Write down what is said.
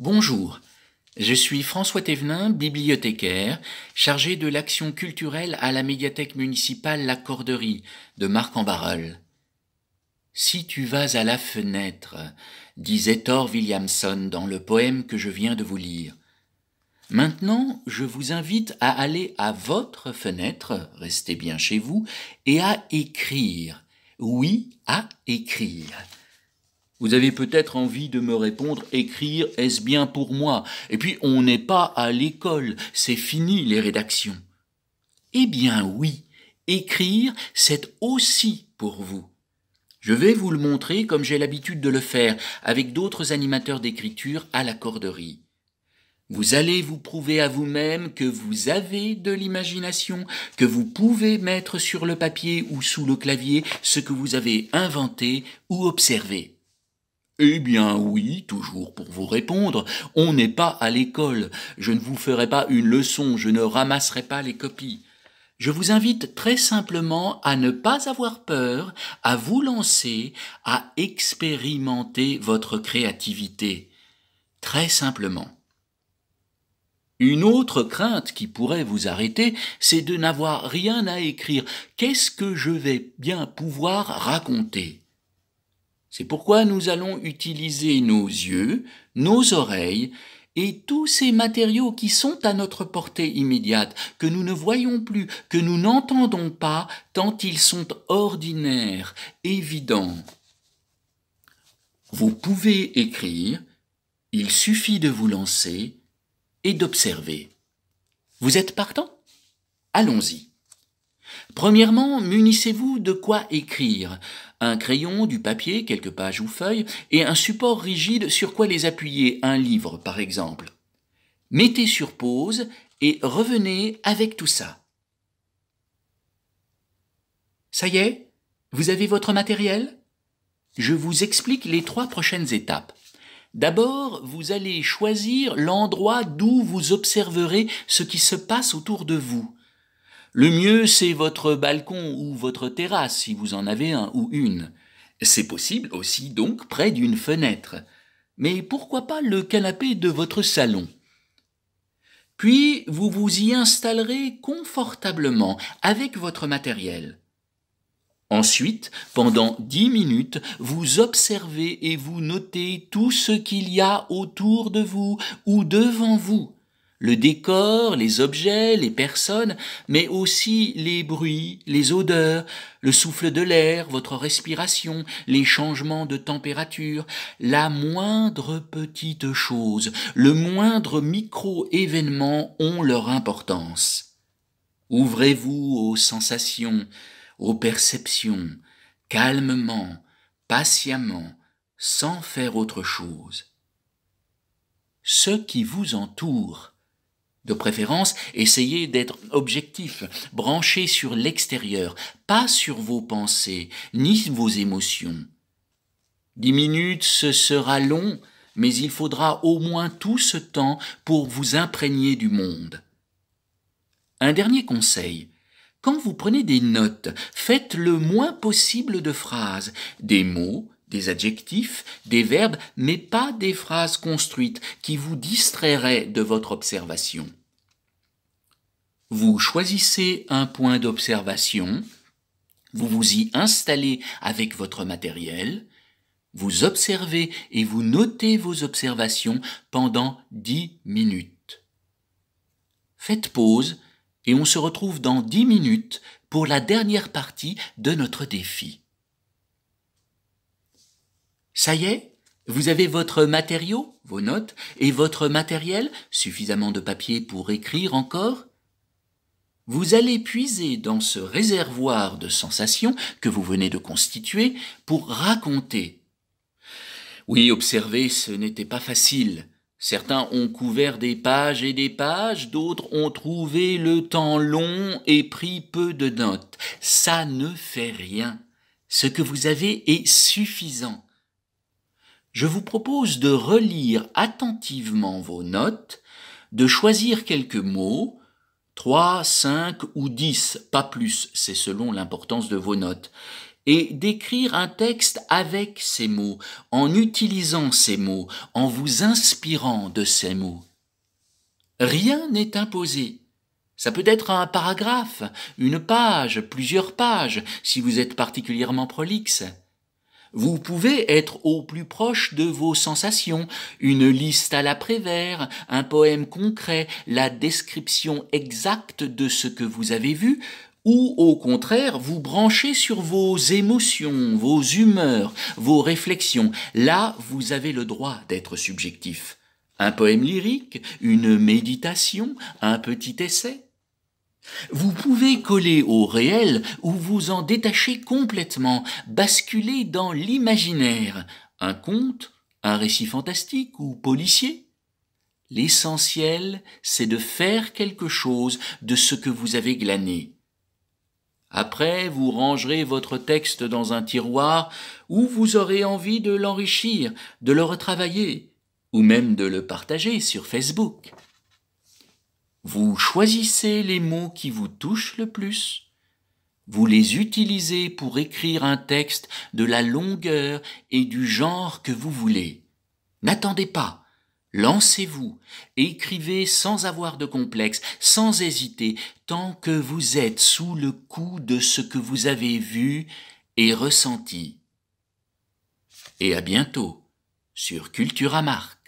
Bonjour, je suis François Thévenin, bibliothécaire, chargé de l'action culturelle à la médiathèque municipale La Corderie de Marc-en-Barœul. Si tu vas à la fenêtre, disait Thor Williamson dans le poème que je viens de vous lire. Maintenant, je vous invite à aller à votre fenêtre, restez bien chez vous, et à écrire. Oui, à écrire. Vous avez peut-être envie de me répondre, écrire, est-ce bien pour moi Et puis, on n'est pas à l'école, c'est fini les rédactions. Eh bien oui, écrire, c'est aussi pour vous. Je vais vous le montrer comme j'ai l'habitude de le faire avec d'autres animateurs d'écriture à la corderie. Vous allez vous prouver à vous-même que vous avez de l'imagination, que vous pouvez mettre sur le papier ou sous le clavier ce que vous avez inventé ou observé. Eh bien oui, toujours pour vous répondre, on n'est pas à l'école, je ne vous ferai pas une leçon, je ne ramasserai pas les copies. Je vous invite très simplement à ne pas avoir peur, à vous lancer, à expérimenter votre créativité. Très simplement. Une autre crainte qui pourrait vous arrêter, c'est de n'avoir rien à écrire. Qu'est-ce que je vais bien pouvoir raconter c'est pourquoi nous allons utiliser nos yeux, nos oreilles et tous ces matériaux qui sont à notre portée immédiate, que nous ne voyons plus, que nous n'entendons pas, tant ils sont ordinaires, évidents. Vous pouvez écrire, il suffit de vous lancer et d'observer. Vous êtes partant Allons-y. Premièrement, munissez-vous de quoi écrire. Un crayon, du papier, quelques pages ou feuilles, et un support rigide sur quoi les appuyer, un livre par exemple. Mettez sur pause et revenez avec tout ça. Ça y est Vous avez votre matériel Je vous explique les trois prochaines étapes. D'abord, vous allez choisir l'endroit d'où vous observerez ce qui se passe autour de vous. Le mieux, c'est votre balcon ou votre terrasse, si vous en avez un ou une. C'est possible aussi donc près d'une fenêtre. Mais pourquoi pas le canapé de votre salon Puis vous vous y installerez confortablement avec votre matériel. Ensuite, pendant dix minutes, vous observez et vous notez tout ce qu'il y a autour de vous ou devant vous le décor, les objets, les personnes, mais aussi les bruits, les odeurs, le souffle de l'air, votre respiration, les changements de température, la moindre petite chose, le moindre micro-événement ont leur importance. Ouvrez-vous aux sensations, aux perceptions, calmement, patiemment, sans faire autre chose. Ce qui vous entoure de préférence, essayez d'être objectif, branché sur l'extérieur, pas sur vos pensées, ni vos émotions. Dix minutes, ce sera long, mais il faudra au moins tout ce temps pour vous imprégner du monde. Un dernier conseil. Quand vous prenez des notes, faites le moins possible de phrases, des mots, des adjectifs, des verbes, mais pas des phrases construites qui vous distrairaient de votre observation. Vous choisissez un point d'observation, vous vous y installez avec votre matériel, vous observez et vous notez vos observations pendant 10 minutes. Faites pause et on se retrouve dans 10 minutes pour la dernière partie de notre défi. Ça y est, vous avez votre matériau, vos notes, et votre matériel, suffisamment de papier pour écrire encore Vous allez puiser dans ce réservoir de sensations que vous venez de constituer pour raconter. Oui, observez, ce n'était pas facile. Certains ont couvert des pages et des pages, d'autres ont trouvé le temps long et pris peu de notes. Ça ne fait rien. Ce que vous avez est suffisant je vous propose de relire attentivement vos notes, de choisir quelques mots, 3, 5 ou 10, pas plus, c'est selon l'importance de vos notes, et d'écrire un texte avec ces mots, en utilisant ces mots, en vous inspirant de ces mots. Rien n'est imposé. Ça peut être un paragraphe, une page, plusieurs pages, si vous êtes particulièrement prolixe. Vous pouvez être au plus proche de vos sensations, une liste à la vert un poème concret, la description exacte de ce que vous avez vu, ou au contraire vous brancher sur vos émotions, vos humeurs, vos réflexions. Là, vous avez le droit d'être subjectif. Un poème lyrique, une méditation, un petit essai. Vous pouvez coller au réel ou vous en détacher complètement, basculer dans l'imaginaire, un conte, un récit fantastique ou policier. L'essentiel, c'est de faire quelque chose de ce que vous avez glané. Après, vous rangerez votre texte dans un tiroir où vous aurez envie de l'enrichir, de le retravailler, ou même de le partager sur Facebook. Vous choisissez les mots qui vous touchent le plus. Vous les utilisez pour écrire un texte de la longueur et du genre que vous voulez. N'attendez pas. Lancez-vous, écrivez sans avoir de complexe, sans hésiter, tant que vous êtes sous le coup de ce que vous avez vu et ressenti. Et à bientôt sur à Marque.